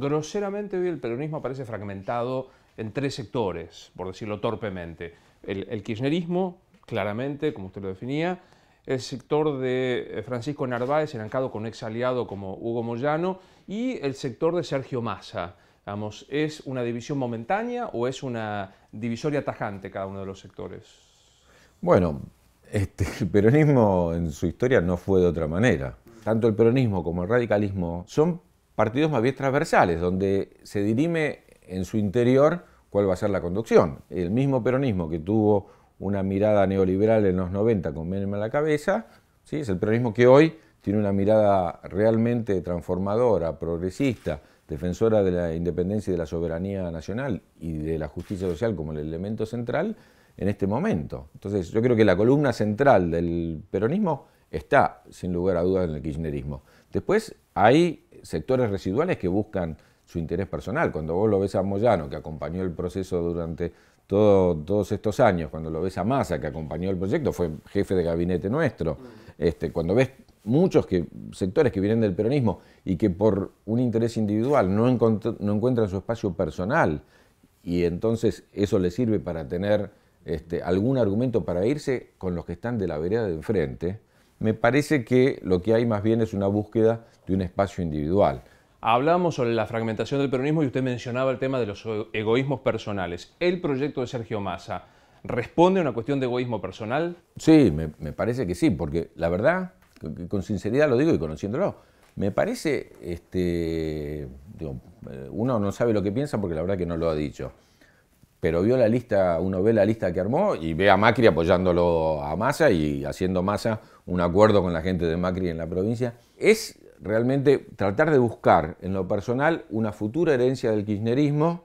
groseramente hoy el peronismo aparece fragmentado en tres sectores, por decirlo torpemente. El, kirchnerismo, claramente, como usted lo definía, el sector de eh, Francisco Narváez, enancado con un ex aliado como Hugo Moyano, y el sector de Sergio Massa. ¿Es una división momentánea o es una divisoria tajante cada uno de los sectores? Bueno, este, el peronismo en su historia no fue de otra manera. Tanto el peronismo como el radicalismo son partidos más bien transversales, donde se dirime en su interior cuál va a ser la conducción. El mismo peronismo que tuvo una mirada neoliberal en los 90 con Menem a la cabeza, ¿sí? es el peronismo que hoy tiene una mirada realmente transformadora, progresista, defensora de la independencia y de la soberanía nacional y de la justicia social como el elemento central en este momento. Entonces yo creo que la columna central del peronismo está, sin lugar a dudas, en el kirchnerismo. Después hay sectores residuales que buscan su interés personal. Cuando vos lo ves a Moyano, que acompañó el proceso durante todos estos años, cuando lo ves a Massa, que acompañó el proyecto, fue jefe de gabinete nuestro, este, cuando ves muchos sectores que vienen del peronismo y que por un interés individual no, encuentran su espacio personal y entonces eso les sirve para tener este, algún argumento para irse con los que están de la vereda de enfrente, me parece que lo que hay más bien es una búsqueda de un espacio individual. Hablábamos sobre la fragmentación del peronismo y usted mencionaba el tema de los e-, egoísmos personales. ¿El proyecto de Sergio Massa responde a una cuestión de egoísmo personal? Sí, me, parece que sí, porque la verdad, con sinceridad lo digo y conociéndolo, me parece, este, digo, eh, uno no sabe lo que piensa porque la verdad que no lo ha dicho pero vio la lista, uno ve la lista que armó y ve a Macri apoyándolo a Massa y haciendo Massa un acuerdo con la gente de Macri en la provincia. Es realmente tratar de buscar en lo personal una futura herencia del kirchnerismo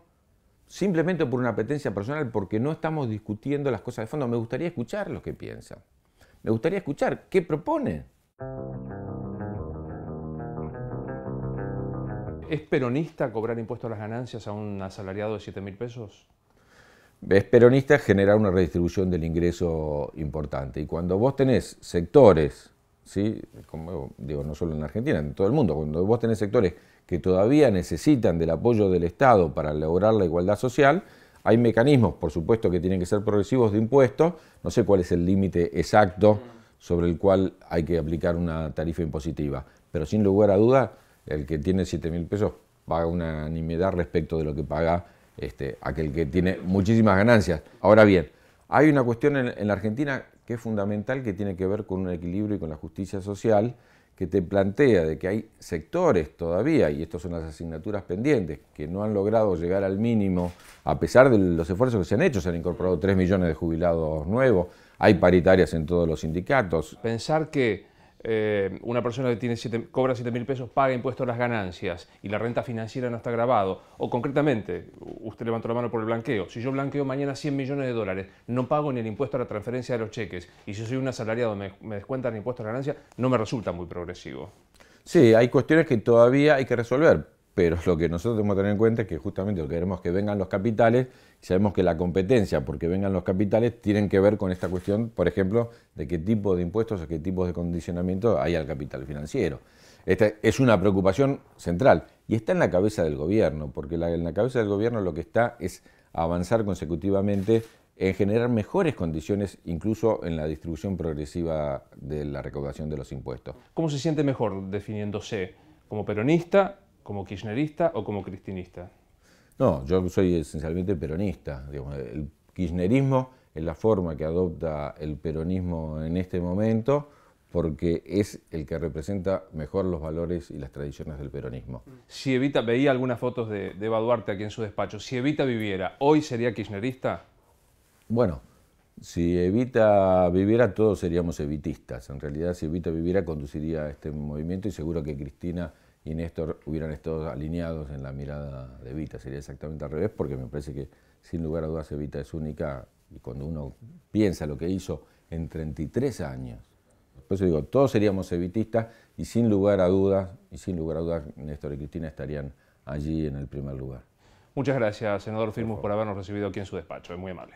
simplemente por una apetencia personal, porque no estamos discutiendo las cosas de fondo. Me gustaría escuchar lo que piensan. Me gustaría escuchar qué propone. ¿Es peronista cobrar impuestos a las ganancias a un asalariado de 7 mil pesos? es peronista generar una redistribución del ingreso importante. Y cuando vos tenés sectores, ¿sí? Como, digo, no solo en Argentina, en todo el mundo, cuando vos tenés sectores que todavía necesitan del apoyo del Estado para lograr la igualdad social, hay mecanismos, por supuesto, que tienen que ser progresivos de impuestos, no sé cuál es el límite exacto sobre el cual hay que aplicar una tarifa impositiva, pero sin lugar a duda, el que tiene 7 mil pesos paga una nimiedad respecto de lo que paga este, aquel que tiene muchísimas ganancias. Ahora bien, hay una cuestión en, la Argentina que es fundamental, que tiene que ver con un equilibrio y con la justicia social, que te plantea de que hay sectores todavía, y estas son las asignaturas pendientes, que no han logrado llegar al mínimo, a pesar de los esfuerzos que se han hecho, se han incorporado 3 millones de jubilados nuevos, hay paritarias en todos los sindicatos. Pensar que eh, una persona que tiene siete, cobra 7 mil pesos paga impuestos a las ganancias y la renta financiera no está grabado. O concretamente, usted levantó la mano por el blanqueo. Si yo blanqueo mañana 100 millones de dólares, no pago ni el impuesto a la transferencia de los cheques y si soy un asalariado me, me descuentan impuestos a las ganancias no me resulta muy progresivo. Sí, hay cuestiones que todavía hay que resolver pero lo que nosotros tenemos que tener en cuenta es que justamente lo que queremos que vengan los capitales, y sabemos que la competencia, porque vengan los capitales, tienen que ver con esta cuestión, por ejemplo, de qué tipo de impuestos o qué tipos de condicionamiento hay al capital financiero. Esta es una preocupación central y está en la cabeza del gobierno, porque en la cabeza del gobierno lo que está es avanzar consecutivamente en generar mejores condiciones, incluso en la distribución progresiva de la recaudación de los impuestos. ¿Cómo se siente mejor definiéndose como peronista como kirchnerista o como cristinista? No, yo soy esencialmente peronista. el kirchnerismo es la forma que adopta el peronismo en este momento porque es el que representa mejor los valores y las tradiciones del peronismo. Si Evita, veía algunas fotos de, de Eva Duarte aquí en su despacho, si Evita viviera, ¿hoy sería kirchnerista? Bueno, si Evita viviera, todos seríamos evitistas. En realidad, si Evita viviera, conduciría este movimiento y seguro que Cristina y Néstor hubieran estado alineados en la mirada de Evita. Sería exactamente al revés, porque me parece que sin lugar a dudas Evita es única y cuando uno piensa lo que hizo en 33 años, por eso digo, todos seríamos evitistas y sin lugar a dudas, y sin lugar a dudas Néstor y Cristina estarían allí en el primer lugar. Muchas gracias, senador Firmus, por habernos recibido aquí en su despacho. Es muy amable.